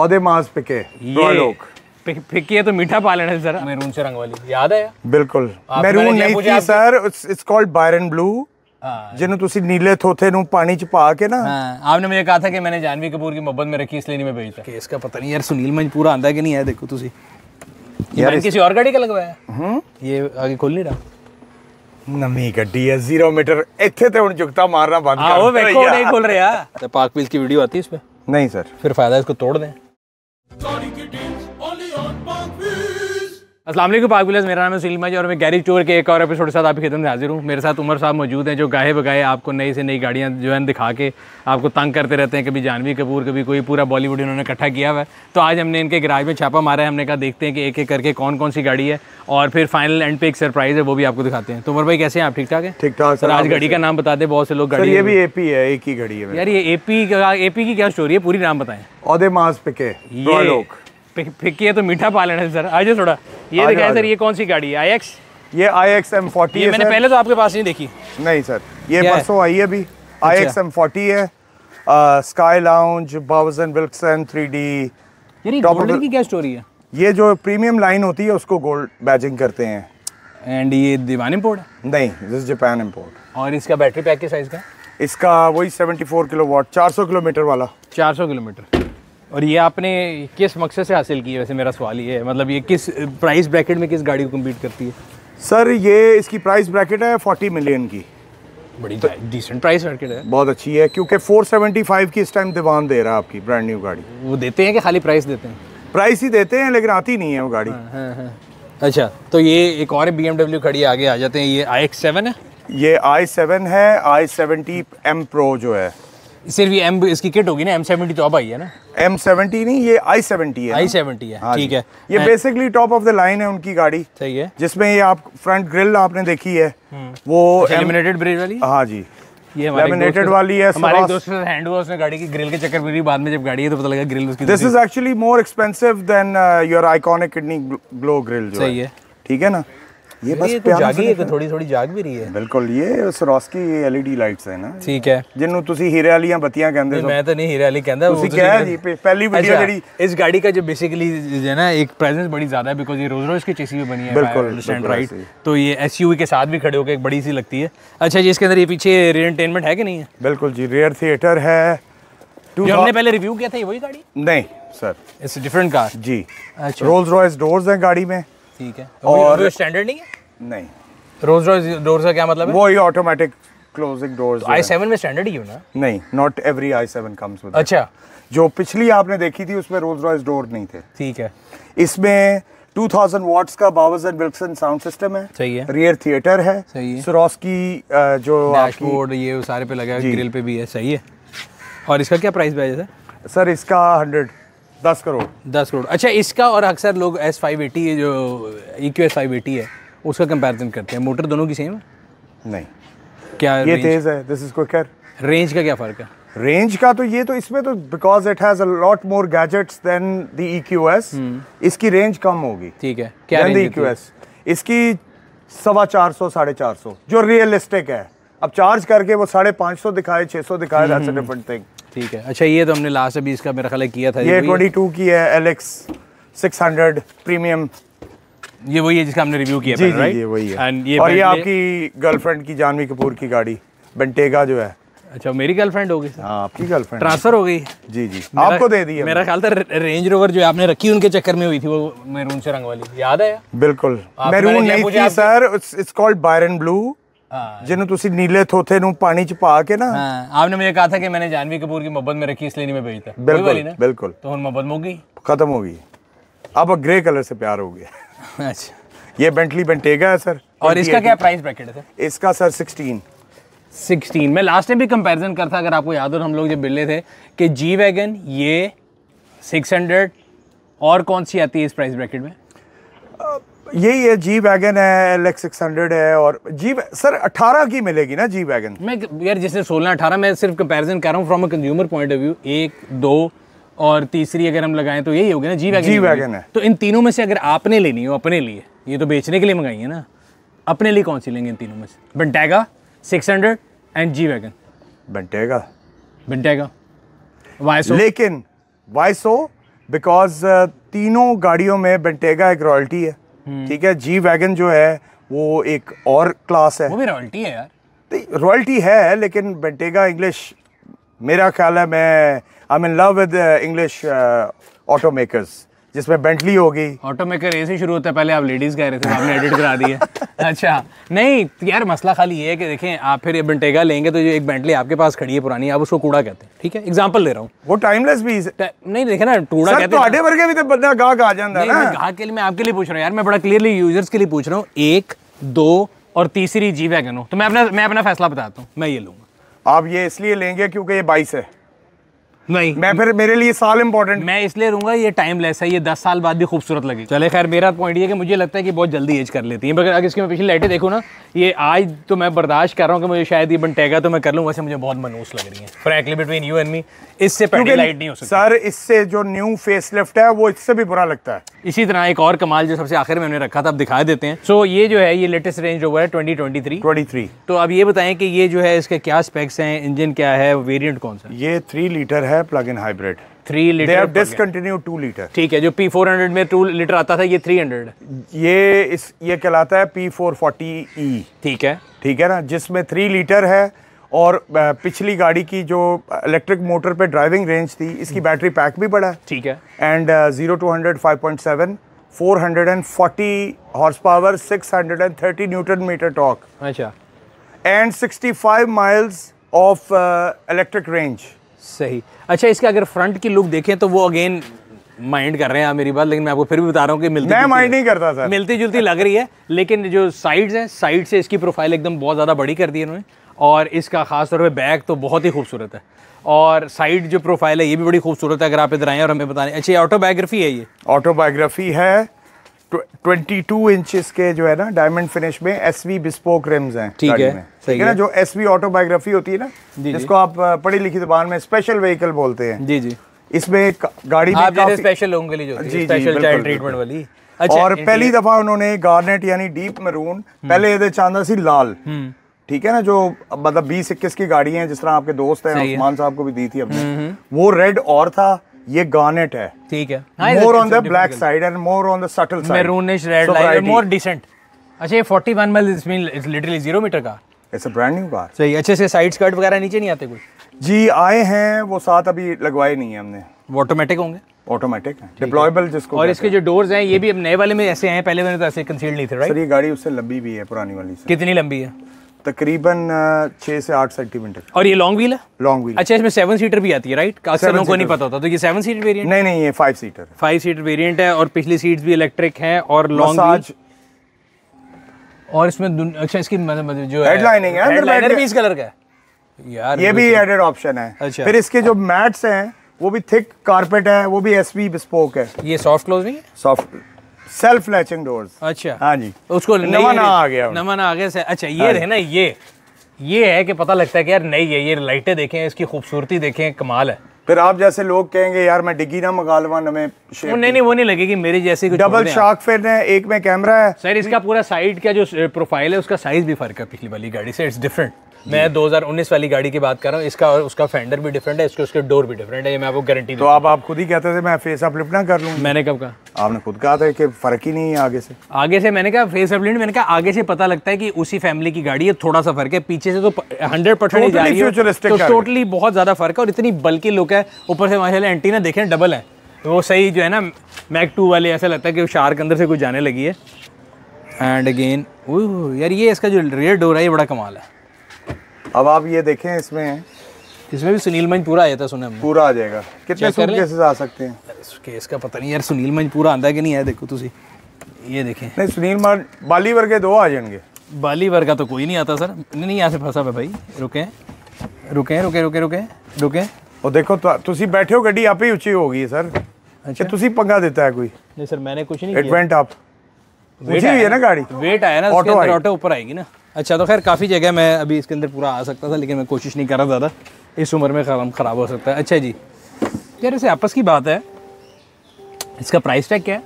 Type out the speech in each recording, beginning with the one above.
औदे मांस पिके लोग फिकी तो मीठा पालन है सर मैरून से रंग वाली याद है ਬਿਲਕੁਲ ਮੈਰੂਨ ਨਹੀਂ ਸੀ sir it's called Byron blue ਜਿਹਨੂੰ ਤੁਸੀਂ ਨੀਲੇ ਥੋਥੇ ਨੂੰ ਪਾਣੀ ਚ ਪਾ ਕੇ ਨਾ हाँ आपने मुझे कहा था कि मैंने जानवी कपूर की मोहब्बत में रखी इसलिए नहीं मैं भेजता केस का पता नहीं यार सुनील मंज पूरा आंदा कि नहीं है देखो तुसी यार किसी और गाड़ी का लगवाया हम्म ये आगे खोल नहीं रहा ਨਵੀਂ ਗੱਡੀ ਹੈ 0 ਮੀਟਰ ਇੱਥੇ ਤੇ ਹੁਣ ਜੁਗਤਾ ਮਾਰਨਾ ਬੰਦ कर हाँ वो ਵੇਖੋ नहीं खोल रहा तो पाक पीस की वीडियो आती है इस पे नहीं सर फिर फायदा इसको तोड़ दें असलम पाकबिलस मेरा नाम है सुनील मजी और मैं गैरी टूर के एक और एपिसोड के साथ आपकी खिदम में हाजिर हूँ मेरे साथ उमर साहब मौजूद हैं जो गाहे बगाए आपको नई से नई गाड़ियाँ जो है दिखा के आपको तंग करते रहते हैं कभी जानवी कपूर कभी कोई पूरा बॉलीवुड इन्होंने इकट्ठा किया हुआ है तो आज हमने इनके गराज में छापा मारा है हमने कहा देखते हैं कि एक एक करके कौन कौन सी गाड़ी है और फिर फाइनल एंड पे एक सरप्राइज़ है वो भी आपको दिखाते हैं तो उमर भाई कैसे हैं आप ठीक ठाक है ठीक ठाक सर आज गाड़ी का नाम बताते हैं बहुत से लोग गाड़ी ये भी ए पी है एक ही गाड़ी है यार ये ए पी ए पी की क्या स्टोरी है पूरी नाम बताएँ अदे मास पे के पिक किया तो मीठा पा लेना सर आ जाओ थोड़ा ये दिखाया सर ये कौन सी गाड़ी है आई एक्स ये आई एक्स एम फोर्टी मैंने सर? पहले तो आपके पास नहीं देखी नहीं सर ये परसों आई है अभी आई एक्स एम फोर्टी है स्काई लाउंज बाउजन एंड थ्री डी गोल्डन की क्या स्टोरी है ये जो प्रीमियम लाइन होती है उसको गोल्ड बैजिंग करते हैं एंड ये दीवान इम्पोर्ट नहीं दिस जापान इम्पोर्ट और इसका बैटरी पैक के साइज का इसका वही 74 किलो वाट 400 किलोमीटर वाला 400 किलोमीटर और ये आपने किस मकसद से हासिल की है वैसे मेरा सवाल ये है मतलब ये किस प्राइस ब्रैकेट में किस गाड़ी को कम्पीट करती है सर ये इसकी प्राइस ब्रैकेट है फोर्टी मिलियन की बड़ी तो, डिसेंट प्राइस ब्रैकेट है बहुत अच्छी है क्योंकि फोर सेवेंटी फाइव की इस टाइम दीवान दे रहा है आपकी ब्रांड न्यू गाड़ी वो देते हैं कि खाली प्राइस देते हैं प्राइस ही देते हैं लेकिन आती नहीं है वो गाड़ी हाँ, हाँ, हाँ। अच्छा तो ये एक और बी एमडब्ल्यू खड़ी आगे आ जाते हैं ये आई एक्स सेवन है ये आई सेवन है आई सेवेंटी एम प्रो जो है सिर्फ ये एम इसकी किट होगी ना एम सेवेंटी तो अब आई है ना एम सेवेंटी नहीं ये आई सेवेंटी है आई सेवेंटी है हाँ ठीक है ये basically top of the line है उनकी गाड़ी सही है जिसमें ये आप फ्रंट ग्रिल आपने देखी है हम्म। वो एलिमिनेटेड अच्छा, ब्रिज वाली हाँ जी ये वाली है हमारे दोस्त हैंड हुआ उसने गाड़ी की ग्रिल के चक्कर में बाद में जब गाड़ी है तो पता लगा ग्रिल उसकी this is actually more expensive than your iconic kidney glow grille जो सही है ठीक है ना ये बस ये तो ਜਾਗੀ ਹੈ थोड़ी ਥੋੜੀ ਜਾਗ ਵੀ ਰਹੀ ਹੈ ਬਿਲਕੁਲ ਇਹ ਸਰੋਸਕੀ ਐਲਈਡੀ ਲਾਈਟਸ ਹੈ ਨਾ ਠੀਕ ਹੈ ਜਿਹਨੂੰ ਤੁਸੀਂ ਹੀਰੇ ਵਾਲੀਆਂ बत्तियां कहंदे हो मैं तो नहीं हीरे वाली कहंदा तुसी ਕਿਹਾ ਜੀ पहली वीडियो अच्छा, जड़ी इस गाड़ी का जो बेसिकली है ना एक प्रेजेंस बड़ी ज़्यादा है बिकॉज ये रोज रोज की चेसी भी बनी है बिल्कुल राइट तो ये एसयूवी के साथ भी खड़े होकर एक बड़ी सी लगती है अच्छा जी इसके अंदर ये पीछे रियर एंटेनमेंट है कि नहीं है बिल्कुल जी रियर थिएटर है जो हमने पहले रिव्यू किया था ये वही गाड़ी नहीं सर इट्स डिफरेंट कार जी रोल्स रॉयस डोर्स हैं गाड़ी में ठीक है तो और स्टैंडर्ड नहीं है नहीं रोज रोज डोर का क्या मतलब है वो तो ही automatic closing doors I seven में स्टैंडर्ड ही हो ना नहीं not every I seven comes with अच्छा जो पिछली आपने देखी थी उसमें रोज रॉयज डोर नहीं थे ठीक है इसमें 2000 वाट्स का Bowers and Wilson sound system है सही है रियर थिएटर है सही है की जो डैशबोर्ड ये सारे पे लगा है ग्रिल पे भी है सही है और इसका क्या प्राइस बैज है सर इसका हंड्रेड दस करोड़ दस करोड़ अच्छा इसका और अक्सर लोग एस फाइव एटी जो E Q S five eighty है उसका कंपैरिजन करते हैं मोटर दोनों की सेम है नहीं क्या ये तेज़ है दिस इज क्विकर रेंज का क्या फ़र्क है रेंज का तो ये तो इसमें तो because it has a lot more gadgets than the E Q S इसकी रेंज कम होगी ठीक है क्या than the E Q S इसकी सवा चार सौ साढ़े चार सौ जो रियलिस्टिक है अब चार्ज करके वो साढ़े पाँच सौ दिखाए छः सौ दिखाए डिफरेंट थिंग ठीक है अच्छा ये तो हमने लास्ट अभी इसका मेरा ख्याल किया था ये ट्वेंटी टू की है एलेक्स सिक्स हंड्रेड प्रीमियम ये वही है जिसका हमने रिव्यू किया जी, जी, ये वही है एंड ये और ये आपकी गर्लफ्रेंड की जानवी कपूर की गाड़ी बेंटेगा जो है अच्छा मेरी गर्लफ्रेंड हो गई आपकी गर्लफ्रेंड ट्रांसफर हो गई जी जी आपको दे दी मेरा ख्याल था रेंज रोवर जो आपने रखी उनके चक्कर में हुई थी वो मेरून से रंग वाली याद है बिल्कुल मैरून नहीं थी sir it's called Byron blue हाँ। ਜਿਹਨੂੰ ਤੁਸੀਂ ਨੀਲੇ ਥੋਥੇ ਨੂੰ ਪਾਣੀ ਚ ਪਾ ਕੇ ਨਾ ਹਾਂ ਆਪਨੇ ਮੈਨੂੰ ਕਹਾ ਥਾ ਕਿ ਮੈਨੇ ਜਾਨਵੀ ਕਪੂਰ की मोहब्बत में रखी इसलिए नहीं मैं भेजता बिल्कुल बिल्कुल तो हम मोहब्बत मोगी खत्म हो गई अब ग्रे कलर से प्यार हो गया अच्छा ये बेंटली बेंटेगा है सर और इसका क्या प्राइस ब्रैकेट है सर इसका सर 16 16 मैं लास्ट टाइम भी कंपैरिजन करता था अगर आपको याद हो हम लोग जब मिले थे कि जी वैगन ये 600 और कौन सी आती है इस प्राइस ब्रैकेट में यही है जी वैगन है एल एक्स सिक्स हंड्रेड है और जी सर अठारह की मिलेगी ना जी वैगन मैं यार जैसे सोलह अठारह मैं सिर्फ कंपेरिजन कर रहा हूँ from a consumer point of view एक दो और तीसरी अगर हम लगाएं तो यही होगी ना जी वैगन जी वैगन है तो इन तीनों में से अगर आपने लेनी हो अपने लिए ये तो बेचने के लिए मंगाई है ना अपने लिए कौन सी लेंगे इन तीनों में से बंटेगा six hundred and G wagon बंटेगा बंटेगा वाइसो लेकिन वाइसो बिकॉज uh, तीनों गाड़ियों में बंटेगा एक रॉयल्टी है हम्म। ठीक है जी वैगन जो है वो एक और क्लास है वो भी रॉयल्टी है यार रॉयल्टी है लेकिन बेटेगा इंग्लिश मेरा ख्याल है मैं I am in love with English auto makers जिसमें बेंटली होगी ऑटोमेकर मेकर ए से शुरू होता है पहले आप लेडीज कह रहे थे तो आपने एडिट करा दी है अच्छा नहीं यार मसला खाली ये है कि देखें आप फिर ये बंटेगा लेंगे तो जो एक बेंटली आपके पास खड़ी है पुरानी आप उसको कूड़ा कहते हैं ठीक है एग्जाम्पल ले रहा हूँ वो टाइमलेस भी नहीं देखे ना टूड़ा कहते हैं भर के भी तो बंदा गाहक आ जाता है गाहक के लिए मैं आपके लिए पूछ रहा हूँ यार मैं बड़ा क्लियरली यूजर्स के लिए पूछ रहा हूँ एक दो और तीसरी जी वैगन हो तो मैं अपना मैं अपना फैसला बताता हूँ मैं ये लूँगा आप ये इसलिए लेंगे क्योंकि ये बाईस है नहीं मैं फिर मेरे लिए साल इंपॉर्टेंट मैं इसलिए रहूंगा ये टाइमलेस है ये दस साल बाद भी खूबसूरत लगे चले खैर मेरा पॉइंट ये कि मुझे लगता है कि बहुत जल्दी एज कर लेती है अगर इसकी मैं पिछली लाइटें देखूँ ना ये आज तो मैं बर्दाश्त कर रहा हूँ कि मुझे शायद ये बनटेगा तो मैं कर लूँ वैसे मुझे बहुत मनूस लग रही है frankly between you and me इससे पहले लाइट नहीं हो सकती सर इससे जो न्यू फेस लिफ्ट है वो इससे भी बुरा लगता है इसी तरह एक और कमाल जो सबसे आखिर में रखा था अब दिखा देते हैं सो ये जो है ये लेटेस्ट रेंज ओवर है ट्वेंटी ट्वेंटी थ्री ट्वेंटी थ्री तो अब ये बताएं कि ये जो है इसके क्या स्पेक्स हैं इंजन क्या है वेरियंट कौन सा ये थ्री लीटर है है plug in hybrid three litre discontinue two litre ठीक है जो पी फोर हंड्रेड में टू लीटर आता था ये थ्री हंड्रेड ये इस ये कहलाता है पी फोर फोर्टी ई ठीक है ठीक है ना जिसमें थ्री लीटर है और पिछली गाड़ी की जो इलेक्ट्रिक मोटर पे ड्राइविंग रेंज थी इसकी बैटरी पैक भी बड़ा है ठीक है and zero to hundred five point seven four hundred and forty horse power six hundred and thirty newton metre torque अच्छा and sixty five miles of electric range सही अच्छा इसका अगर फ्रंट की लुक देखें तो वो अगेन माइंड कर रहे हैं आप मेरी बात लेकिन मैं आपको फिर भी बता रहा हूँ कि मिलती मैं माइंड नहीं करता सर मिलती जुलती लग रही है लेकिन जो साइड्स हैं साइड से इसकी प्रोफाइल एकदम बहुत ज़्यादा बड़ी कर दी इन्होंने और इसका खास तौर पे बैक तो बहुत ही खूबसूरत है और साइड जो प्रोफाइल है ये भी बड़ी खूबसूरत है अगर आप इधर आएँ और हमें बताएं अच्छा ये ऑटोबायोग्राफी है ये ऑटोबायोग्राफी है ट्वेंटी टू इंच के जो है ना डायमंड फिनिश में एस वी बिस्पोक रिम्स हैं ठीक है ठीक है ना जो एस वी ऑटोबायोग्राफी होती है ना जिसको आप पढ़ी लिखी दुकान में स्पेशल व्हीकल बोलते हैं जी जी इसमें गाड़ी में आप स्पेशल लोगों के लिए जो जी स्पेशल चाइल्ड ट्रीटमेंट वाली अच्छा, और पहली दफा उन्होंने गार्नेट यानी डीप मरून हम्म। पहले ये चांदा सी लाल हम्म। ठीक है ना जो मतलब बीस इक्कीस की गाड़ी है जिस तरह आपके दोस्त हैं उस्मान साहब को भी दी थी अपने हम्म, वो रेड और था ये गार्नेट है ठीक है more on the black side and more on the subtle side maroonish red light more decent अच्छा ये 41 mile it's mean it's literally 0 metre का it's a brand new car सही अच्छे से साइड स्कर्ट वगैरह नीचे नहीं आते कुछ जी आए हैं वो साथ अभी लगवाए नहीं है हमने वो ऑटोमेटिक होंगे ऑटोमेटिक है डिप्लॉयबल जिसको और इसके जो डोर्स हैं ये भी अब नए वाले में ऐसे हैं पहले वाले तो ऐसे कंसील्ड नहीं थे राइट सर ये गाड़ी उससे लंबी भी है पुरानी वाली से कितनी लंबी है तकरीबन छः से आठ सेंटीमीटर और ये लॉन्ग व्हील है लॉन्ग व्हील अच्छा इसमें सेवन सीटर भी आती है राइट अक्सर लोगों को नहीं पता होता तो ये सेवन सीट वेरियंट नहीं नहीं ये five seater five seater variant है और पिछली सीट्स भी इलेक्ट्रिक हैं और लॉन्ग आज और इसमें अच्छा इसकी मतलब, मतलब जो हेडलाइनिंग है अंदर हेडलाइनर भी इस कलर का है यार ये भी एडेड ऑप्शन तो- है अच्छा फिर इसके जो मैट्स हैं वो भी थिक कारपेट है वो भी एस बी बिस्पोक है ये सॉफ्ट क्लोज नहीं है सॉफ्ट सेल्फ लैचिंग डोर्स अच्छा हाँ जी उसको नमन आ गया नमन आ गया अच्छा हाँ ये है ना ये ये है कि पता लगता है कि यार नहीं है ये लाइटें देखें इसकी खूबसूरती देखें कमाल है फिर आप जैसे लोग कहेंगे यार मैं डिग्गी ना मगालवा ना मैं नहीं नहीं वो नहीं लगेगी मेरी जैसे कुछ डबल शार्क फिर है एक में कैमरा है सर इसका पूरा साइड का जो प्रोफाइल है उसका साइज भी फर्क है पिछली वाली गाड़ी से इट्स डिफरेंट मैं 2019 वाली गाड़ी की बात कर रहा हूँ इसका और उसका फेंडर भी डिफरेंट है इसके उसके डोर भी डिफरेंट है ये मैं आपको गारंटी तो आप आप खुद ही कहते थे मैं फेस अपलिफ्ट ना कर लूँ मैंने कब कहा आपने खुद कहा था कि फ़र्क ही नहीं है आगे से आगे से मैंने कहा फेस अपलिफ्ट मैंने कहा आगे से पता लगता है कि उसी फैमिली की गाड़ी है थोड़ा सा फर्क है पीछे से तो हंड्रेड परसेंट तो टोटली बहुत ज़्यादा फर्क है और इतनी बल्कि लुक है ऊपर से एंटी एंटीना देखें डबल है तो वो सही जो है ना मैक टू वाले ऐसा लगता है कि शार्क अंदर से कुछ जाने लगी है एंड अगेन यार ये इसका जो रेयर डोर है ये बड़ा कमाल है अब आप ये देखें इसमें इसमें भी सुनील मंज पूरा आ जाता है सुना हमने पूरा आ जाएगा कितने सूट केसेस आ सकते हैं केस का पता नहीं यार सुनील मंज पूरा आंदा कि नहीं है देखो तुसी ये देखें नहीं सुनील मंज बाली वर्ग के दो आ जाएंगे बाली वर्ग का तो कोई नहीं आता सर नहीं यहाँ से फंसा भाई रुके रुके रुके रुके रुके रुके और देखो तुम बैठे हो गड्डी आप ही उची होगी सर अच्छा तुम पंगा देता है कोई नहीं सर मैंने कुछ नहीं इट वेंट अप उची है ना गाड़ी वेट आया ना ऑटो ऊपर आएगी ना अच्छा तो खैर काफ़ी जगह मैं अभी इसके अंदर पूरा आ सकता था लेकिन मैं कोशिश नहीं कर रहा ज़्यादा इस उम्र में काम ख़राब हो सकता है अच्छा जी यार ऐसे आपस की बात है इसका प्राइस टैग क्या है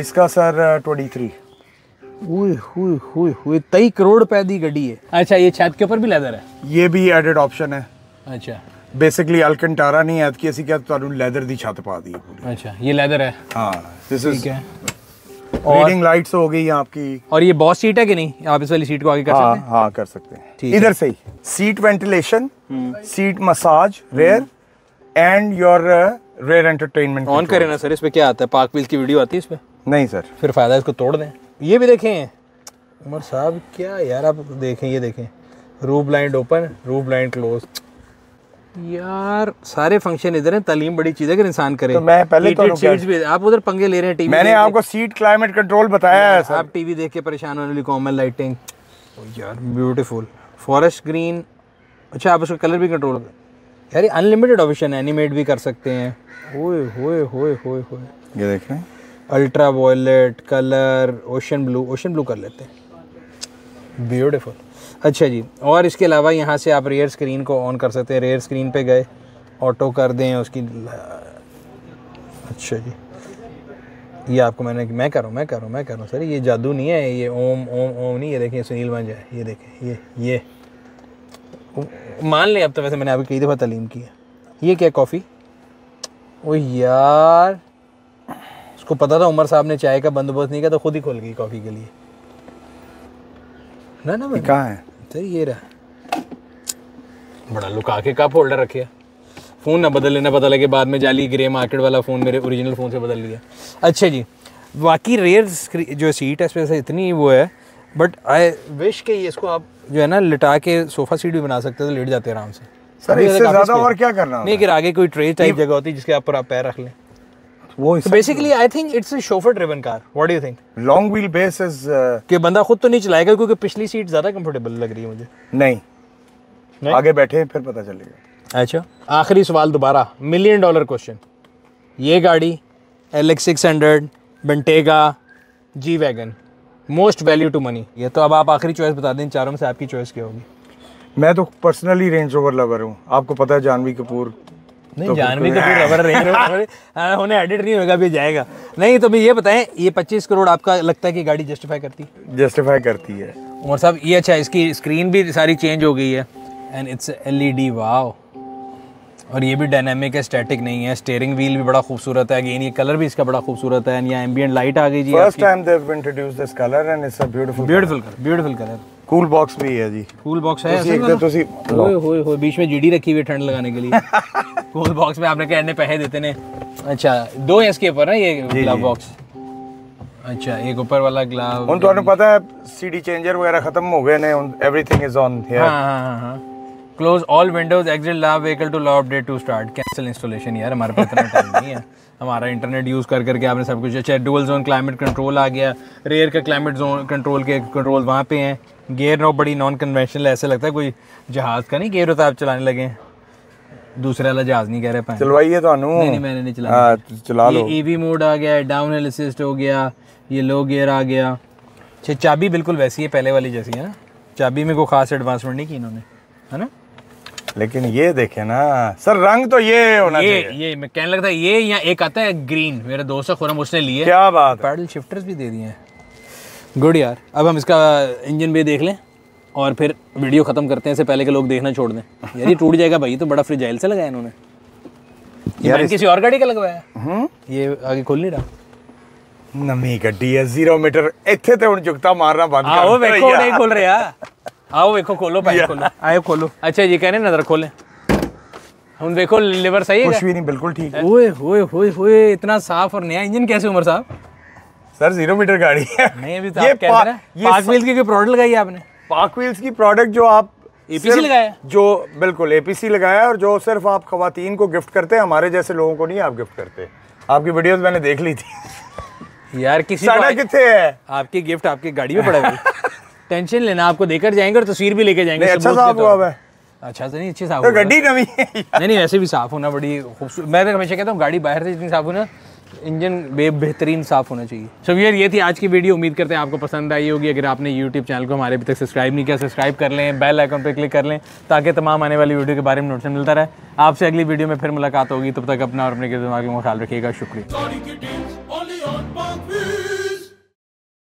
इसका सर ट्वेंटी थ्री तेई करोड़ रुपए की गड्डी है अच्छा ये छत के ऊपर भी लैदर है ये भी एडेड ऑप्शन है अच्छा बेसिकली अलकंटारा नहीं है कि ऐसी क्या तो ਦੀ की छत पा दी अच्छा ये ਲੈਦਰ है हाँ दिस इज रीडिंग लाइट्स हो गई आपकी और ये बॉस सीट है कि नहीं आप इस वाली सीट को आगे कर हाँ, सकते हैं हाँ कर सकते हैं इधर से ही seat ventilation seat massage rear and your rear entertainment on करें ना सर इस पे क्या आता है पार्क व्हील की वीडियो आती है इस पे नहीं सर फिर फायदा इसको तोड़ दें ये भी देखें उमर साहब क्या यार आप देखें ये देखें roof blind open roof blind close यार सारे फंक्शन इधर हैं तालीम बड़ी चीज है अगर इंसान करे तो मैं पहले तो भी आप उधर पंगे ले रहे हैं टीवी मैंने आपको सीट क्लाइमेट कंट्रोल बताया है सर आप टीवी देख के परेशान होने वाली कॉमन लाइटिंग यार ब्यूटीफुल फॉरेस्ट ग्रीन अच्छा आप उसका कलर भी कंट्रोल यार अनलिमिटेड ऑप्शन है एनिमेट भी कर सकते हैं होए होए होए होए होए ये देखें ultra violet colour ocean blue ocean blue कर लेते हैं ब्यूटीफुल अच्छा जी और इसके अलावा यहाँ से आप रेयर स्क्रीन को ऑन कर सकते हैं रेयर स्क्रीन पे गए ऑटो कर दें उसकी अच्छा जी ये आपको मैंने मैं कर रहा मैं कर रहा मैं कर रहा सर ये जादू नहीं है ये ओम ओम ओम नहीं ये देखें सुनील बन है ये देखें ये ये मान लें अब तो वैसे मैंने अभी कई दफ़ा तलीम की है ये क्या कॉफ़ी ओ यार उसको पता था उमर साहब ने चाय का बंदोबस्त नहीं किया तो खुद ही खोल गई कॉफ़ी के लिए ना ना कहाँ है होता है ये रहा बड़ा लुका के कप होल्डर रखे फ़ोन ना बदल लेना पता लगे बाद में जाली ग्रे मार्केट वाला फ़ोन मेरे ओरिजिनल फ़ोन से बदल लिया अच्छा जी बाकी रेयर जो सीट है इसमें इतनी वो है बट आई विश के इसको आप जो है ना लिटा के सोफ़ा सीट भी बना सकते थे लेट जाते आराम से सर इससे ज़्यादा और क्या करना नहीं कि आगे कोई ट्रे टाइप जगह होती है जिसके आप पर आप पैर रख लें वो तो basically I think it's a chauffeur driven car what do you think long wheel base is के बंदा खुद तो नहीं चलाएगा क्योंकि पिछली सीट ज्यादा कंफर्टेबल लग रही है मुझे नहीं, नहीं? आगे बैठे फिर पता चलेगा अच्छा आखिरी सवाल दोबारा मिलियन डॉलर क्वेश्चन ये गाड़ी एल एक्स सिक्स हंड्रेड बंटेगा G wagon most value to money ये तो अब आप आखिरी चॉइस बता दें चारों में से आपकी चॉइस क्या होगी मैं तो पर्सनली रेंज रोवर लवर हूँ आपको पता है जानवी कपूर नहीं तो जानवी का फिर रबर नहीं होने एडिट नहीं होगा अभी जाएगा नहीं तो मैं ये बताएं ये 25 करोड़ आपका लगता है कि गाड़ी जस्टिफाई करती है जस्टिफाई करती है उमर साहब ये अच्छा है इसकी स्क्रीन भी सारी चेंज हो गई है एंड इट्स एल ई और ये भी डायनेमिक है स्टैटिक नहीं है स्टेयरिंग व्हील भी बड़ा खूबसूरत है अगेन ये कलर भी इसका बड़ा खूबसूरत है एंड ये लाइट आ गई जी first time they have introduce this colour and it's a beautiful beautiful colour beautiful colour cool box भी है जी कूल बॉक्स है तुसी एकदम तो तुसी होए होए बीच में जीडी रखी हुई है ठंड लगाने के लिए गोल बॉक्स में आपने कहने पैसे देते ने अच्छा दो है इसके ऊपर ना ये ग्लव बॉक्स अच्छा एक ऊपर वाला ग्लव उन तो पता है सीडी चेंजर वगैरह खत्म हो गए ने एवरीथिंग इज ऑन हियर हां हां हां close all windows exit low vehicle to low update to start cancel installation यार हमारे पास इतना टाइम नहीं है हमारा इंटरनेट यूज़ कर करके आपने सब कुछ अच्छा डुअल जोन क्लाइमेट कंट्रोल आ गया रेयर का क्लाइमेट जोन कंट्रोल के कंट्रोल वहाँ पे हैं गेयर नो बड़ी नॉन कन्वेंशनल ऐसे लगता है कोई जहाज़ का नहीं गेयर होता आप चलाने लगे हैं ਦੂਸਰੇ ਵਾਲਾ ਜਹਾਜ਼ ਨਹੀਂ ਕਹਿ ਰਿਹਾ ਭਾਈ ਚਲਵਾਈਏ ਤੁਹਾਨੂੰ ਨਹੀਂ ਨਹੀਂ ਮੈਨੇ ਨਹੀਂ ਚਲਾਇਆ ਹਾਂ ਚਲਾ ਲਓ ਇਹ ਈਵੀ ਮੋਡ ਆ ਗਿਆ डाउन हिल असिस्ट हो गया ये लो गियर आ गया छह चाबी बिल्कुल वैसी है पहले वाली जैसी है ना चाबी में कोई खास एडवांसमेंट नहीं की इन्होंने है ना लेकिन ये देखे ना सर रंग तो ये होना ये ये मैं कहने लगता है ये या एक आता है ग्रीन मेरा दोस्त है खुरम उसने लिए क्या बात पैडल शिफ्टर्स भी दे दिए हैं गुड यार अब हम इसका इंजन भी देख लें और फिर वीडियो ख़त्म करते हैं से पहले के लोग देखना छोड़ दें यार ये टूट जाएगा भाई तो बड़ा फ्रिजाइल से लगाया इन्होंने यार इस... किसी और गाड़ी का लगवाया हम्म? ये आगे खोल नहीं रहा ਨਵੀਂ ਗੱਡੀ ਹੈ 0 ਮੀਟਰ ਇੱਥੇ ਤੇ ਹੁਣ ਜੁਗਤਾ ਮਾਰਨਾ ਬੰਦ ਕਰ ਆਓ ਵੇਖੋ ਨਹੀਂ ਖੋਲ आओ ਆਓ खोलो ਖੋਲੋ खोलो ਖੋਲੋ खोलो अच्छा ਅੱਛਾ कह रहे नजर खोले हम देखो लिवर सही है कुछ भी नहीं बिल्कुल ठीक है ओए होए होए होए इतना साफ और नया इंजन कैसे उमर साहब सर जीरो मीटर गाड़ी है नहीं अभी तो ये आप कह रहे हैं पांच मील की प्रोडक्ट लगाई है आपने पाक व्हील्स की प्रोडक्ट जो आप एपीसी लगाया जो बिल्कुल एपीसी लगाया और जो सिर्फ आप खातन को गिफ्ट करते हैं हमारे जैसे लोगों को नहीं आप गिफ्ट करते आपकी वीडियोस मैंने देख ली थी यार किसी है आपकी गिफ्ट आपकी गाड़ी में पड़ा टेंशन लेना आपको देकर जाएंगे और तस्वीर भी लेके जाएंगे अच्छा साफ हुआ है अच्छा से तो नहीं अच्छी साफ तो गड्डी कमी है नहीं नहीं वैसे भी साफ होना बड़ी खूबसूरत मैं तो हमेशा कहता हूँ गाड़ी बाहर से जितनी साफ होना इंजन बे बेहतरीन साफ होना चाहिए शवियर ये थी आज की वीडियो उम्मीद करते हैं आपको पसंद आई होगी अगर आपने यूट्यूब चैनल को हमारे अभी तक सब्सक्राइब नहीं किया सब्सक्राइब कर लें बेल आइकन पर क्लिक कर लें ताकि तमाम आने वाली वीडियो के बारे में नोटिस मिलता रहे आपसे अगली वीडियो में फिर मुलाकात होगी तब तक अपना और अपने दिमाग में ख्याल रखिएगा शुक्रिया